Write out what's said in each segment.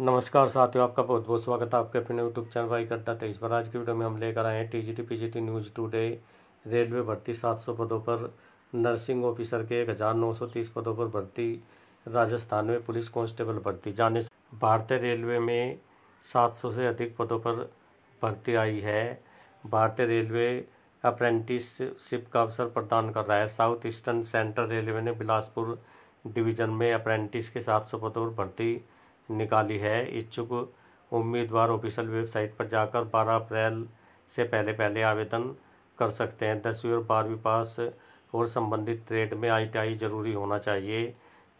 नमस्कार साथियों आपका बहुत बहुत स्वागत है आपके अपने यूट्यूब चैनल भाई कट्टा तेईस पर आज की वीडियो में हम लेकर आए हैं T T G P G T news today railway भर्ती 700 पदों पर नर्सिंग ऑफिसर के 1930 पदों पर भर्ती राजस्थान में पुलिस कांस्टेबल भर्ती जाने भारतीय रेलवे में सौ से अधिक पदों पर भर्ती आई है भारतीय रेलवे अप्रेंटिसशिप का अवसर प्रदान कर रहा है साउथ ईस्टर्न सेंट्रल रेलवे ने बिलासपुर डिवीजन में अप्रेंटिस के सात सौ पदों पर भर्ती निकाली है इच्छुक उम्मीदवार ऑफिशियल वेबसाइट पर जाकर 12 अप्रैल से पहले पहले आवेदन कर सकते हैं दसवीं और बारहवीं पास और संबंधित ट्रेड में आईटीआई जरूरी होना चाहिए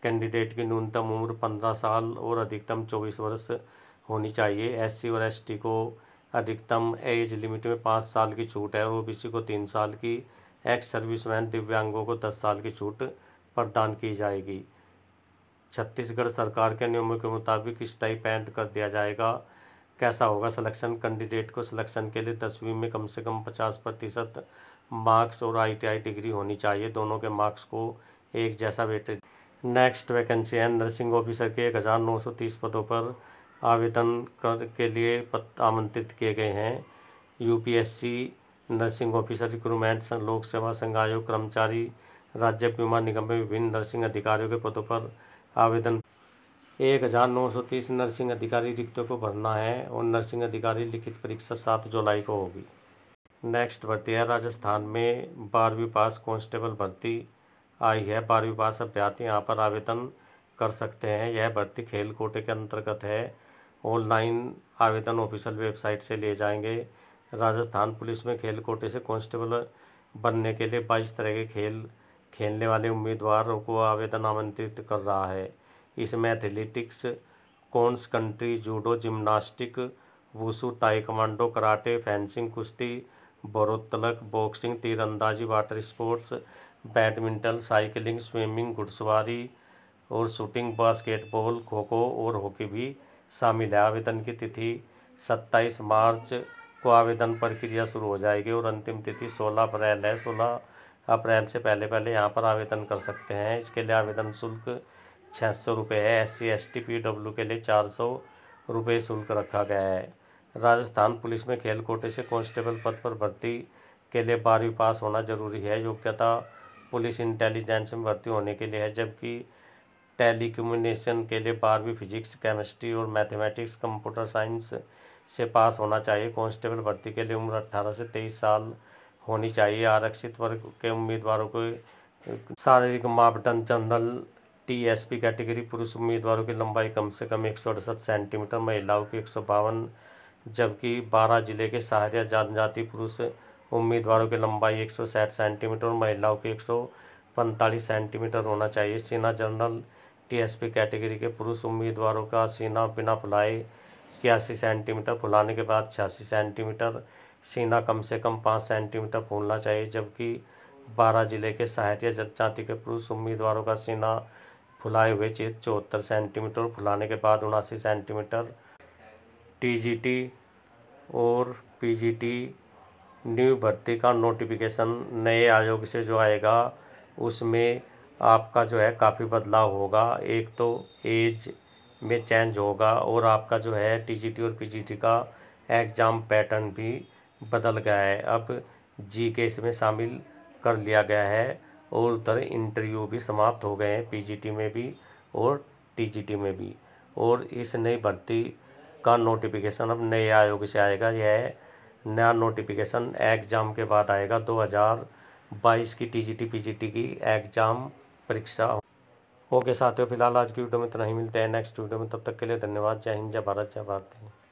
कैंडिडेट की न्यूनतम उम्र पंद्रह साल और अधिकतम चौबीस वर्ष होनी चाहिए एससी और एसटी को अधिकतम एज लिमिट में पाँच साल की छूट है और ओबीसी को तीन साल की एक्स सर्विसमैन दिव्यांगों को दस साल की छूट प्रदान की जाएगी छत्तीसगढ़ सरकार के नियमों के मुताबिक इस टाइप एंड कर दिया जाएगा कैसा होगा सिलेक्शन कैंडिडेट को सिलेक्शन के लिए दसवीं में कम से कम पचास प्रतिशत मार्क्स और आईटीआई डिग्री होनी चाहिए दोनों के मार्क्स को एक जैसा वेटेज नेक्स्ट वैकेंसी है नर्सिंग ऑफिसर के एक हज़ार नौ सौ तीस पदों पर आवेदन कर के लिए आमंत्रित किए गए हैं यूपीएससी नर्सिंग ऑफिसर रिक्रूमेंट लोक सेवा संघ आयोग कर्मचारी राज्य बीमा निगम में विभिन्न नर्सिंग अधिकारियों के पदों पर आवेदन एक हज़ार नौ सौ तीस नर्सिंग अधिकारी रिक्तों को भरना है और नर्सिंग अधिकारी लिखित परीक्षा सात जुलाई को होगी नेक्स्ट भर्ती है राजस्थान में बारहवीं पास कांस्टेबल भर्ती आई है बारहवीं पास अभ्यर्थी यहाँ पर आवेदन कर सकते हैं यह भर्ती खेल कोटे के अंतर्गत है ऑनलाइन आवेदन ऑफिशियल वेबसाइट से लिए जाएंगे राजस्थान पुलिस में खेल कोटे से कांस्टेबल बनने के लिए बाईस तरह के खेल खेलने वाले उम्मीदवारों को आवेदन आमंत्रित कर रहा है इसमें एथलेटिक्स कौनस country judo gymnastic wushu taekwondo karate fencing कुश्ती बरोतलक बॉक्सिंग तीरंदाजी water sports badminton cycling swimming घुड़सवारी और शूटिंग बास्केटबॉल खो खो और हॉकी भी शामिल है आवेदन की तिथि सत्ताईस मार्च को आवेदन प्रक्रिया शुरू हो जाएगी और अंतिम तिथि सोलह अप्रैल है सोलह अप्रैल से पहले पहले यहाँ पर आवेदन कर सकते हैं इसके लिए आवेदन शुल्क छः सौ रुपये है S C S T P W के लिए चार सौ रुपये शुल्क रखा गया है राजस्थान पुलिस में खेल कोटे से कांस्टेबल पद पर भर्ती के लिए बारहवीं पास होना जरूरी है योग्यता पुलिस इंटेलिजेंस में भर्ती होने के लिए है जबकि टेलीकम्युनिकेशन के लिए बारहवीं फिजिक्स केमिस्ट्री और मैथमेटिक्स कंप्यूटर साइंस से पास होना चाहिए कांस्टेबल भर्ती के लिए उम्र अट्ठारह से तेईस साल होनी चाहिए आरक्षित वर्ग के उम्मीदवारों को शारीरिक मापदंड general T S P category पुरुष उम्मीदवारों की लंबाई कम से कम एक सेंटीमीटर महिलाओं की एक जबकि बारह जिले के सहारिया जनजाति पुरुष उम्मीदवारों की लंबाई एक सेंटीमीटर और महिलाओं की एक सेंटीमीटर होना चाहिए सेना जनरल टीएसपी कैटेगरी के पुरुष उम्मीदवारों का सीना बिना फुलाए इक्यासी सेंटीमीटर फुलाने के बाद छियासी सेंटीमीटर सीना कम से कम पाँच सेंटीमीटर फूलना चाहिए जबकि बारह जिले के सहायतीय जनजाति के पुरुष उम्मीदवारों का सीना फुलाए हुए चित्र चौहत्तर सेंटीमीटर और फुलाने के बाद उनासी सेंटीमीटर टीजीटी और पीजीटी न्यू भर्ती का नोटिफिकेशन नए आयोग से जो आएगा उसमें आपका जो है काफ़ी बदलाव होगा एक तो एज में चेंज होगा और आपका जो है टीजीटी और पीजीटी का एग्ज़ाम पैटर्न भी बदल गया है अब जी के इसमें शामिल कर लिया गया है और उधर इंटरव्यू भी समाप्त हो गए हैं पीजीटी में भी और टीजीटी में भी और इस नई भर्ती का नोटिफिकेशन अब नए आयोग से आएगा यह नया नोटिफिकेशन एग्ज़ाम के बाद आएगा 2022 की टीजीटी पीजीटी की एग्ज़ाम परीक्षा ओके साथियों फिलहाल आज की वीडियो में इतना ही मिलते हैं नेक्स्ट वीडियो में तब तक के लिए धन्यवाद जय हिंद जय भारत जय भारत